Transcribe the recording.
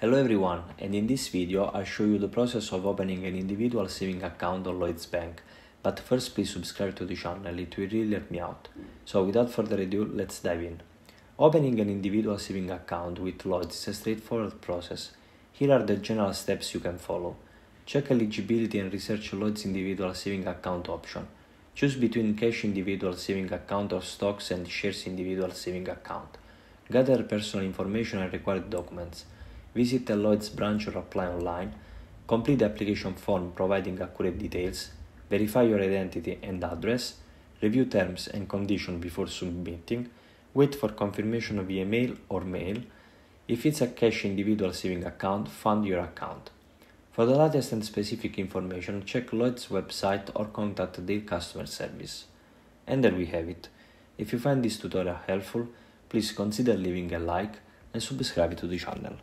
Hello everyone and in this video I'll show you the process of opening an individual saving account on Lloyds Bank but first please subscribe to the channel it will really help me out. So without further ado let's dive in. Opening an individual saving account with Lloyds is a straightforward process. Here are the general steps you can follow. Check eligibility and research Lloyds individual saving account option. Choose between cash individual saving account or stocks and shares individual saving account. Gather personal information and required documents. Visit a Lloyd's branch or apply online. Complete the application form providing accurate details. Verify your identity and address. Review terms and conditions before submitting. Wait for confirmation via email or mail. If it's a cash individual saving account, fund your account. For the latest and specific information, check Lloyd's website or contact their customer service. And there we have it. If you find this tutorial helpful, please consider leaving a like and subscribe to the channel.